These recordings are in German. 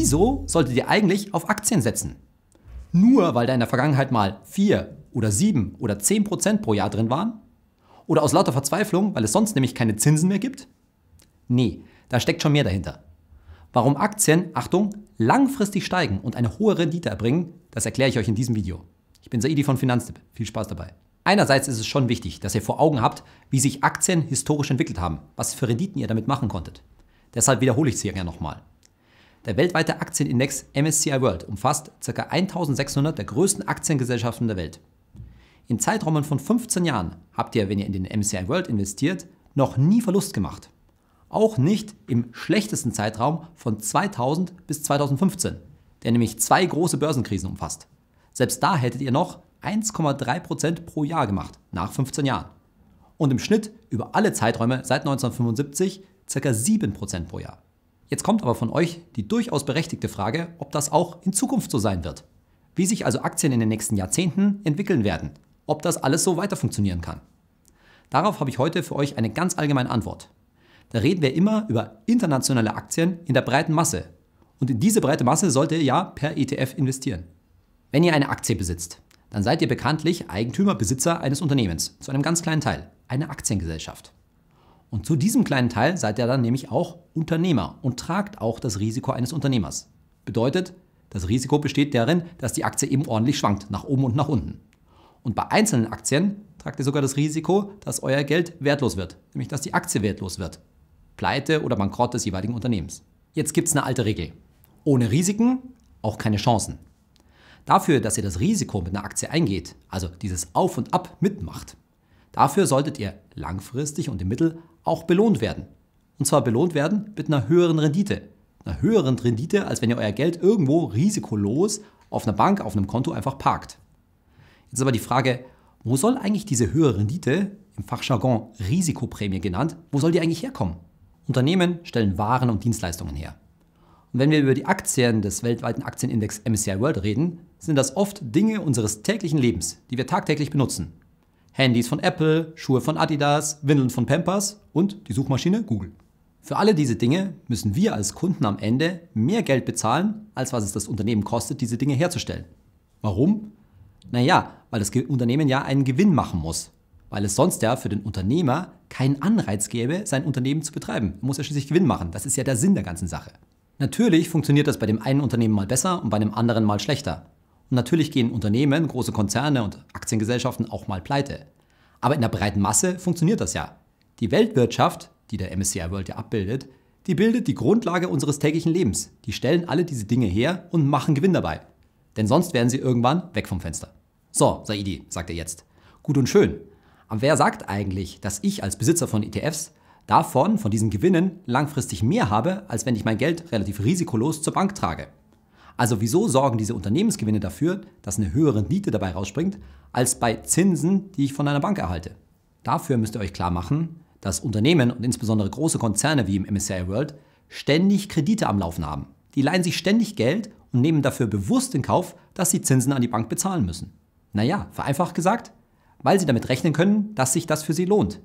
wieso solltet ihr eigentlich auf Aktien setzen? Nur weil da in der Vergangenheit mal 4 oder 7 oder 10 Prozent pro Jahr drin waren? Oder aus lauter Verzweiflung, weil es sonst nämlich keine Zinsen mehr gibt? Nee, da steckt schon mehr dahinter. Warum Aktien, Achtung, langfristig steigen und eine hohe Rendite erbringen, das erkläre ich euch in diesem Video. Ich bin Saidi von Finanztipp. Viel Spaß dabei. Einerseits ist es schon wichtig, dass ihr vor Augen habt, wie sich Aktien historisch entwickelt haben, was für Renditen ihr damit machen konntet. Deshalb wiederhole ich es hier gerne nochmal. Der weltweite Aktienindex MSCI World umfasst ca. 1600 der größten Aktiengesellschaften der Welt. In Zeiträumen von 15 Jahren habt ihr, wenn ihr in den MSCI World investiert, noch nie Verlust gemacht. Auch nicht im schlechtesten Zeitraum von 2000 bis 2015, der nämlich zwei große Börsenkrisen umfasst. Selbst da hättet ihr noch 1,3% pro Jahr gemacht, nach 15 Jahren. Und im Schnitt über alle Zeiträume seit 1975 ca. 7% pro Jahr. Jetzt kommt aber von euch die durchaus berechtigte Frage, ob das auch in Zukunft so sein wird. Wie sich also Aktien in den nächsten Jahrzehnten entwickeln werden, ob das alles so weiter funktionieren kann. Darauf habe ich heute für euch eine ganz allgemeine Antwort. Da reden wir immer über internationale Aktien in der breiten Masse. Und in diese breite Masse sollte ihr ja per ETF investieren. Wenn ihr eine Aktie besitzt, dann seid ihr bekanntlich Eigentümer, Besitzer eines Unternehmens, zu einem ganz kleinen Teil, eine Aktiengesellschaft. Und zu diesem kleinen Teil seid ihr dann nämlich auch Unternehmer und tragt auch das Risiko eines Unternehmers. Bedeutet, das Risiko besteht darin, dass die Aktie eben ordentlich schwankt, nach oben und nach unten. Und bei einzelnen Aktien tragt ihr sogar das Risiko, dass euer Geld wertlos wird, nämlich dass die Aktie wertlos wird. Pleite oder Bankrott des jeweiligen Unternehmens. Jetzt gibt es eine alte Regel. Ohne Risiken auch keine Chancen. Dafür, dass ihr das Risiko mit einer Aktie eingeht, also dieses Auf und Ab mitmacht, dafür solltet ihr langfristig und im Mittel auch belohnt werden. Und zwar belohnt werden mit einer höheren Rendite. Einer höheren Rendite, als wenn ihr euer Geld irgendwo risikolos auf einer Bank, auf einem Konto einfach parkt. Jetzt ist aber die Frage, wo soll eigentlich diese höhere Rendite, im Fachjargon Risikoprämie genannt, wo soll die eigentlich herkommen? Unternehmen stellen Waren und Dienstleistungen her. Und wenn wir über die Aktien des weltweiten Aktienindex MSCI World reden, sind das oft Dinge unseres täglichen Lebens, die wir tagtäglich benutzen. Handys von Apple, Schuhe von Adidas, Windeln von Pampers und die Suchmaschine Google. Für alle diese Dinge müssen wir als Kunden am Ende mehr Geld bezahlen, als was es das Unternehmen kostet, diese Dinge herzustellen. Warum? Naja, weil das Unternehmen ja einen Gewinn machen muss. Weil es sonst ja für den Unternehmer keinen Anreiz gäbe, sein Unternehmen zu betreiben. Er muss ja schließlich Gewinn machen. Das ist ja der Sinn der ganzen Sache. Natürlich funktioniert das bei dem einen Unternehmen mal besser und bei dem anderen mal schlechter. Und natürlich gehen Unternehmen, große Konzerne und Aktiengesellschaften auch mal pleite. Aber in der breiten Masse funktioniert das ja. Die Weltwirtschaft, die der MSCI World ja abbildet, die bildet die Grundlage unseres täglichen Lebens. Die stellen alle diese Dinge her und machen Gewinn dabei. Denn sonst wären sie irgendwann weg vom Fenster. So, Saidi, sagt er jetzt. Gut und schön. Aber wer sagt eigentlich, dass ich als Besitzer von ETFs davon, von diesen Gewinnen, langfristig mehr habe, als wenn ich mein Geld relativ risikolos zur Bank trage? Also wieso sorgen diese Unternehmensgewinne dafür, dass eine höhere Rendite dabei rausspringt, als bei Zinsen, die ich von einer Bank erhalte? Dafür müsst ihr euch klar machen, dass Unternehmen und insbesondere große Konzerne wie im MSCI World ständig Kredite am Laufen haben. Die leihen sich ständig Geld und nehmen dafür bewusst in Kauf, dass sie Zinsen an die Bank bezahlen müssen. Naja, vereinfacht gesagt, weil sie damit rechnen können, dass sich das für sie lohnt.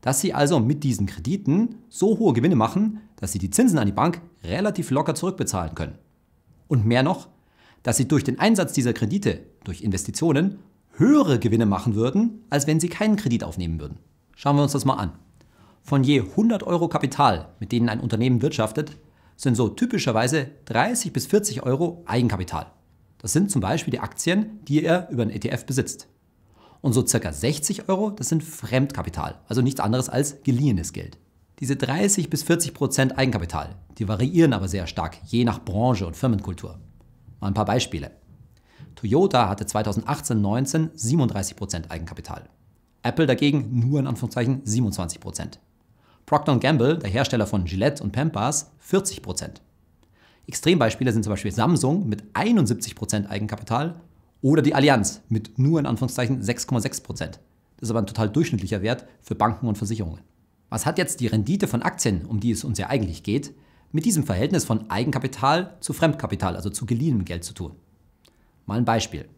Dass sie also mit diesen Krediten so hohe Gewinne machen, dass sie die Zinsen an die Bank relativ locker zurückbezahlen können. Und mehr noch, dass sie durch den Einsatz dieser Kredite, durch Investitionen, höhere Gewinne machen würden, als wenn sie keinen Kredit aufnehmen würden. Schauen wir uns das mal an. Von je 100 Euro Kapital, mit denen ein Unternehmen wirtschaftet, sind so typischerweise 30 bis 40 Euro Eigenkapital. Das sind zum Beispiel die Aktien, die er über einen ETF besitzt. Und so circa 60 Euro, das sind Fremdkapital, also nichts anderes als geliehenes Geld. Diese 30 bis 40 Prozent Eigenkapital, die variieren aber sehr stark, je nach Branche und Firmenkultur. Mal ein paar Beispiele. Toyota hatte 2018-19 37 Prozent Eigenkapital. Apple dagegen nur in Anführungszeichen 27 Prozent. Procter Gamble, der Hersteller von Gillette und Pampas, 40 Prozent. Extrembeispiele sind zum Beispiel Samsung mit 71 Prozent Eigenkapital oder die Allianz mit nur in Anführungszeichen 6,6 Prozent. Das ist aber ein total durchschnittlicher Wert für Banken und Versicherungen. Was hat jetzt die Rendite von Aktien, um die es uns ja eigentlich geht, mit diesem Verhältnis von Eigenkapital zu Fremdkapital, also zu geliehenem Geld zu tun? Mal ein Beispiel.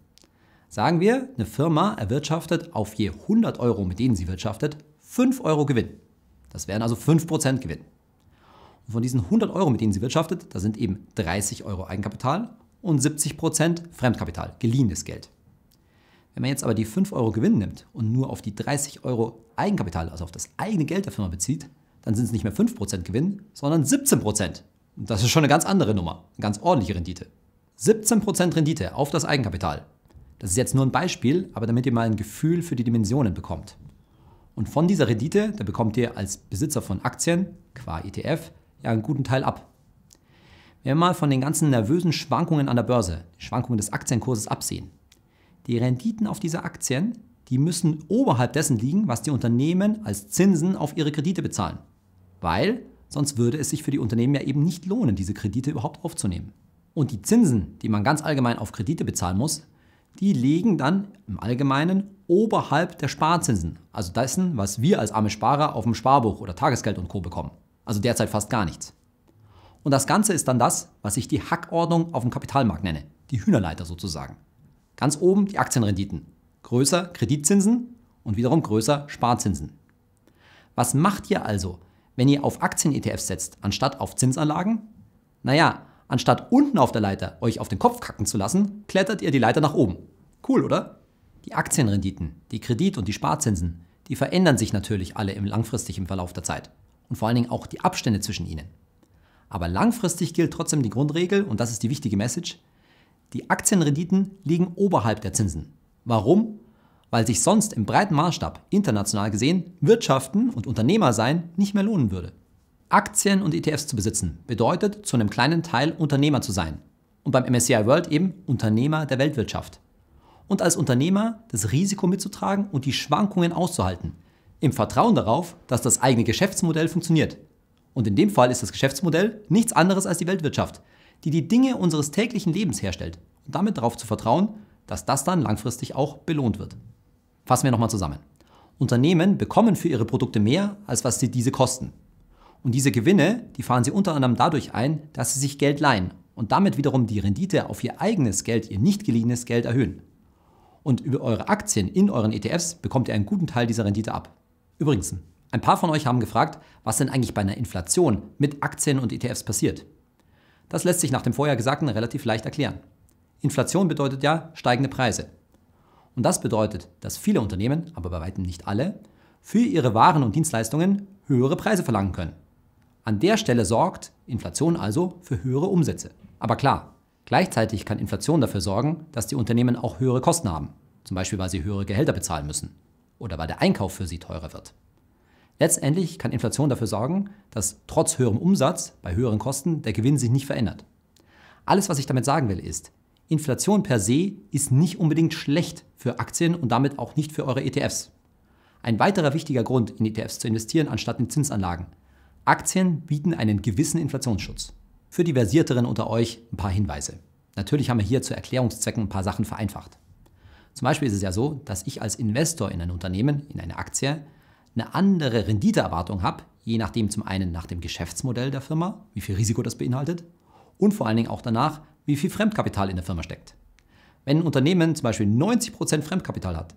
Sagen wir, eine Firma erwirtschaftet auf je 100 Euro, mit denen sie wirtschaftet, 5 Euro Gewinn. Das wären also 5% Gewinn. Und von diesen 100 Euro, mit denen sie wirtschaftet, da sind eben 30 Euro Eigenkapital und 70% Fremdkapital, geliehenes Geld. Wenn man jetzt aber die 5 Euro Gewinn nimmt und nur auf die 30 Euro Eigenkapital, also auf das eigene Geld der Firma bezieht, dann sind es nicht mehr 5% Gewinn, sondern 17%. Und das ist schon eine ganz andere Nummer, eine ganz ordentliche Rendite. 17% Rendite auf das Eigenkapital. Das ist jetzt nur ein Beispiel, aber damit ihr mal ein Gefühl für die Dimensionen bekommt. Und von dieser Rendite, da bekommt ihr als Besitzer von Aktien, qua ETF, ja einen guten Teil ab. Wenn wir mal von den ganzen nervösen Schwankungen an der Börse, die Schwankungen des Aktienkurses absehen, die Renditen auf diese Aktien, die müssen oberhalb dessen liegen, was die Unternehmen als Zinsen auf ihre Kredite bezahlen. Weil sonst würde es sich für die Unternehmen ja eben nicht lohnen, diese Kredite überhaupt aufzunehmen. Und die Zinsen, die man ganz allgemein auf Kredite bezahlen muss, die liegen dann im Allgemeinen oberhalb der Sparzinsen, also dessen, was wir als arme Sparer auf dem Sparbuch oder Tagesgeld und Co. bekommen. Also derzeit fast gar nichts. Und das Ganze ist dann das, was ich die Hackordnung auf dem Kapitalmarkt nenne, die Hühnerleiter sozusagen. Ganz oben die Aktienrenditen. Größer Kreditzinsen und wiederum größer Sparzinsen. Was macht ihr also, wenn ihr auf Aktien-ETFs setzt, anstatt auf Zinsanlagen? Naja, anstatt unten auf der Leiter euch auf den Kopf kacken zu lassen, klettert ihr die Leiter nach oben. Cool, oder? Die Aktienrenditen, die Kredit- und die Sparzinsen, die verändern sich natürlich alle im langfristigen Verlauf der Zeit und vor allen Dingen auch die Abstände zwischen ihnen. Aber langfristig gilt trotzdem die Grundregel und das ist die wichtige Message, die Aktienrenditen liegen oberhalb der Zinsen. Warum? Weil sich sonst im breiten Maßstab, international gesehen, Wirtschaften und Unternehmer sein nicht mehr lohnen würde. Aktien und ETFs zu besitzen bedeutet, zu einem kleinen Teil Unternehmer zu sein. Und beim MSCI World eben Unternehmer der Weltwirtschaft. Und als Unternehmer das Risiko mitzutragen und die Schwankungen auszuhalten. Im Vertrauen darauf, dass das eigene Geschäftsmodell funktioniert. Und in dem Fall ist das Geschäftsmodell nichts anderes als die Weltwirtschaft, die die Dinge unseres täglichen Lebens herstellt und damit darauf zu vertrauen, dass das dann langfristig auch belohnt wird. Fassen wir nochmal zusammen. Unternehmen bekommen für ihre Produkte mehr, als was sie diese kosten. Und diese Gewinne, die fahren sie unter anderem dadurch ein, dass sie sich Geld leihen und damit wiederum die Rendite auf ihr eigenes Geld, ihr nicht geliehenes Geld erhöhen. Und über eure Aktien in euren ETFs bekommt ihr einen guten Teil dieser Rendite ab. Übrigens, ein paar von euch haben gefragt, was denn eigentlich bei einer Inflation mit Aktien und ETFs passiert. Das lässt sich nach dem vorher Gesagten relativ leicht erklären. Inflation bedeutet ja steigende Preise. Und das bedeutet, dass viele Unternehmen, aber bei weitem nicht alle, für ihre Waren und Dienstleistungen höhere Preise verlangen können. An der Stelle sorgt Inflation also für höhere Umsätze. Aber klar, gleichzeitig kann Inflation dafür sorgen, dass die Unternehmen auch höhere Kosten haben, zum Beispiel weil sie höhere Gehälter bezahlen müssen oder weil der Einkauf für sie teurer wird. Letztendlich kann Inflation dafür sorgen, dass trotz höherem Umsatz bei höheren Kosten der Gewinn sich nicht verändert. Alles, was ich damit sagen will, ist, Inflation per se ist nicht unbedingt schlecht für Aktien und damit auch nicht für eure ETFs. Ein weiterer wichtiger Grund, in ETFs zu investieren, anstatt in Zinsanlagen. Aktien bieten einen gewissen Inflationsschutz. Für die Versierteren unter euch ein paar Hinweise. Natürlich haben wir hier zu Erklärungszwecken ein paar Sachen vereinfacht. Zum Beispiel ist es ja so, dass ich als Investor in ein Unternehmen, in eine Aktie, eine andere Renditeerwartung habe, je nachdem zum einen nach dem Geschäftsmodell der Firma, wie viel Risiko das beinhaltet und vor allen Dingen auch danach, wie viel Fremdkapital in der Firma steckt. Wenn ein Unternehmen zum Beispiel 90% Fremdkapital hat,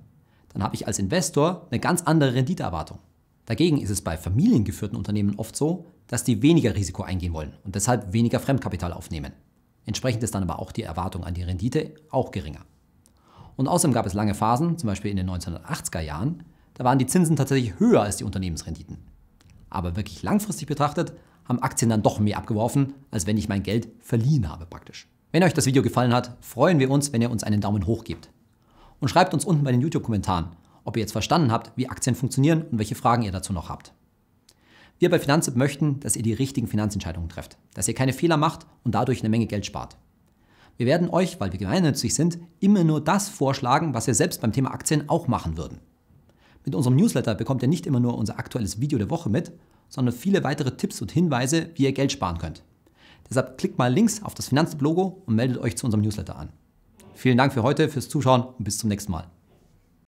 dann habe ich als Investor eine ganz andere Renditeerwartung. Dagegen ist es bei familiengeführten Unternehmen oft so, dass die weniger Risiko eingehen wollen und deshalb weniger Fremdkapital aufnehmen. Entsprechend ist dann aber auch die Erwartung an die Rendite auch geringer. Und außerdem gab es lange Phasen, zum Beispiel in den 1980er Jahren, da waren die Zinsen tatsächlich höher als die Unternehmensrenditen. Aber wirklich langfristig betrachtet haben Aktien dann doch mehr abgeworfen, als wenn ich mein Geld verliehen habe praktisch. Wenn euch das Video gefallen hat, freuen wir uns, wenn ihr uns einen Daumen hoch gebt. Und schreibt uns unten bei den YouTube-Kommentaren, ob ihr jetzt verstanden habt, wie Aktien funktionieren und welche Fragen ihr dazu noch habt. Wir bei Finanztipp möchten, dass ihr die richtigen Finanzentscheidungen trefft, dass ihr keine Fehler macht und dadurch eine Menge Geld spart. Wir werden euch, weil wir gemeinnützig sind, immer nur das vorschlagen, was ihr selbst beim Thema Aktien auch machen würden. Mit unserem Newsletter bekommt ihr nicht immer nur unser aktuelles Video der Woche mit, sondern viele weitere Tipps und Hinweise, wie ihr Geld sparen könnt. Deshalb klickt mal links auf das Finanzlogo und meldet euch zu unserem Newsletter an. Vielen Dank für heute, fürs Zuschauen und bis zum nächsten Mal.